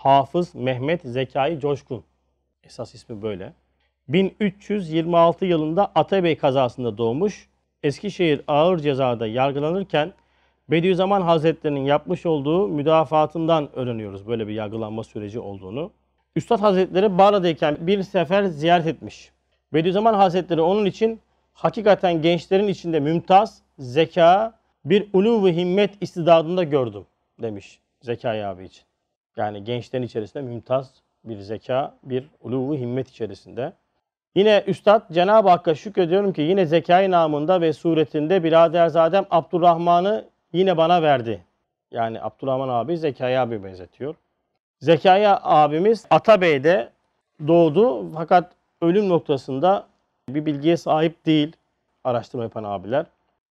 Hafız Mehmet Zekai Coşkun. Esas ismi böyle. 1326 yılında Atabey kazasında doğmuş. Eskişehir ağır cezada yargılanırken Bediüzzaman Hazretlerinin yapmış olduğu müdafaatından öğreniyoruz böyle bir yargılanma süreci olduğunu. Üstad Hazretleri Bağdat'tayken bir sefer ziyaret etmiş. Bediüzzaman Hazretleri onun için hakikaten gençlerin içinde mümtaz, zeka, bir ulu ve himmet istidadında gördüm demiş Zekai abi için. Yani gençlerin içerisinde mümtaz bir zeka, bir uluvu himmet içerisinde. Yine Üstad Cenab-ı Hakk'a şükrediyorum ki yine zekai namında ve suretinde biraderzadem Abdurrahman'ı yine bana verdi. Yani Abdurrahman abi Zekaya abi benzetiyor. Zekaya abimiz Atabey'de doğdu fakat ölüm noktasında bir bilgiye sahip değil araştırma yapan abiler.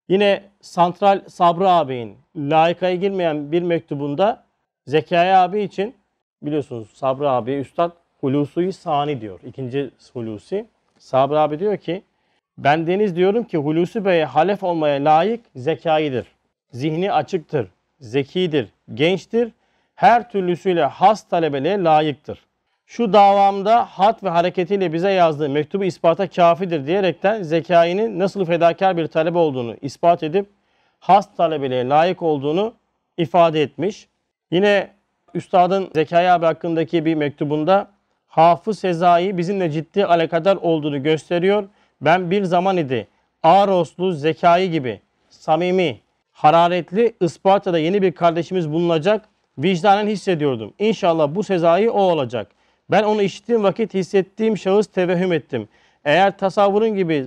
Yine Santral Sabri abinin layıkaya girmeyen bir mektubunda Zekai abi için biliyorsunuz Sabri abi üstad hulusuyu sani diyor. İkinci hulusi. Sabri abi diyor ki ben deniz diyorum ki Hulusi Bey'e halef olmaya layık zekaidir. Zihni açıktır, zekidir, gençtir. Her türlüsüyle has talebeliğe layıktır. Şu davamda hat ve hareketiyle bize yazdığı mektubu ispata kafidir diyerekten zekainin nasıl fedakar bir talep olduğunu ispat edip has talebeliğe layık olduğunu ifade etmiş. Yine Üstad'ın Zekai abi hakkındaki bir mektubunda hafı Sezai bizimle ciddi alakadar olduğunu gösteriyor. Ben bir zaman idi Aroslu Zekai gibi samimi, hararetli Isparta'da yeni bir kardeşimiz bulunacak vicdanen hissediyordum. İnşallah bu Sezai o olacak. Ben onu işittiğim vakit hissettiğim şahıs tevehüm ettim. Eğer tasavvurun gibi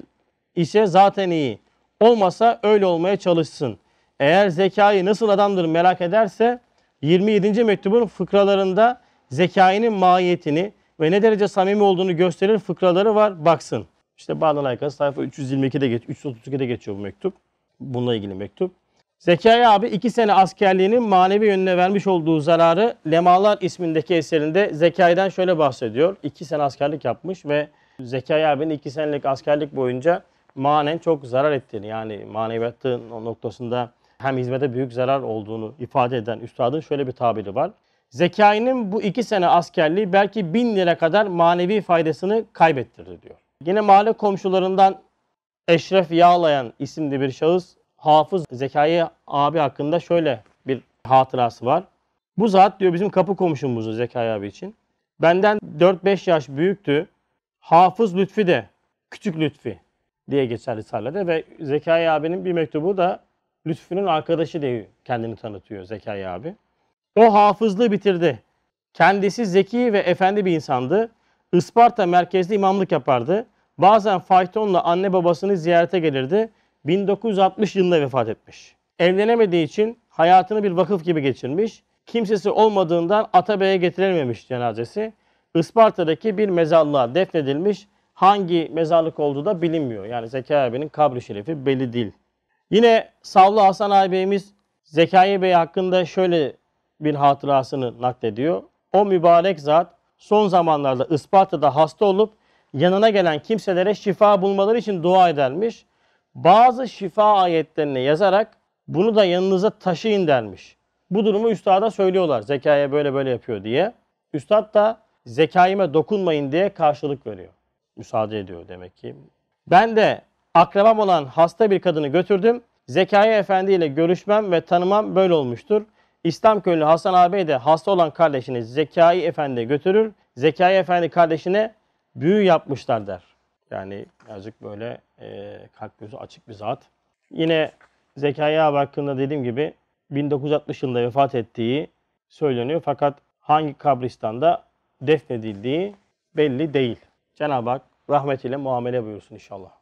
ise zaten iyi. Olmasa öyle olmaya çalışsın. Eğer zekayı nasıl adamdır merak ederse 27. mektubun fıkralarında zekainin mahiyetini ve ne derece samimi olduğunu gösterir fıkraları var. Baksın. İşte Bağdan Aykası sayfa 322'de geç, 332'de geçiyor bu mektup. Bununla ilgili mektup. Zekai abi iki sene askerliğinin manevi yönüne vermiş olduğu zararı Lemalar ismindeki eserinde Zekai'den şöyle bahsediyor. İki sene askerlik yapmış ve Zekai abinin iki senelik askerlik boyunca manen çok zarar ettiğini yani maneviyatın noktasında hem hizmete büyük zarar olduğunu ifade eden üstadın şöyle bir tabiri var. Zekai'nin bu iki sene askerliği belki bin lira kadar manevi faydasını kaybettirdi diyor. Yine mahalle komşularından Eşref Yağlayan isimli bir şahıs Hafız Zekai abi hakkında şöyle bir hatırası var. Bu zat diyor bizim kapı komşumuzdu Zekai abi için. Benden 4-5 yaş büyüktü. Hafız Lütfi de küçük Lütfi diye geçer Risale'de ve Zekai abinin bir mektubu da Lütfü'nün arkadaşı diye kendini tanıtıyor Zekaya abi. O hafızlığı bitirdi. Kendisi zeki ve efendi bir insandı. Isparta merkezli imamlık yapardı. Bazen faytonla anne babasını ziyarete gelirdi. 1960 yılında vefat etmiş. Evlenemediği için hayatını bir vakıf gibi geçirmiş. Kimsesi olmadığından Atabey'e getirilmemiş cenazesi. Isparta'daki bir mezarlığa defnedilmiş. Hangi mezarlık olduğu da bilinmiyor. Yani Zeki abinin kabri şerifi belli değil. Yine Savlı Hasan ağabeyimiz Zekai Bey hakkında şöyle bir hatırasını naklediyor. O mübarek zat son zamanlarda Isparta'da hasta olup yanına gelen kimselere şifa bulmaları için dua edermiş. Bazı şifa ayetlerini yazarak bunu da yanınıza taşıyın dermiş. Bu durumu üstada söylüyorlar. Zekaya böyle böyle yapıyor diye. Üstad da zekayime dokunmayın diye karşılık veriyor. Müsaade ediyor demek ki. Ben de Akrabam olan hasta bir kadını götürdüm. Zekai Efendi ile görüşmem ve tanımam böyle olmuştur. İslam köylü Hasan ağabey de hasta olan kardeşini Zekai Efendi'ye götürür. Zekai Efendi kardeşine büyü yapmışlar der. Yani azıcık böyle e, kalp gözü açık bir zat. Yine Zekai abi hakkında dediğim gibi 1960 yılında vefat ettiği söyleniyor. Fakat hangi kabristanda defnedildiği belli değil. Cenab-ı Hak rahmetiyle muamele buyursun inşallah.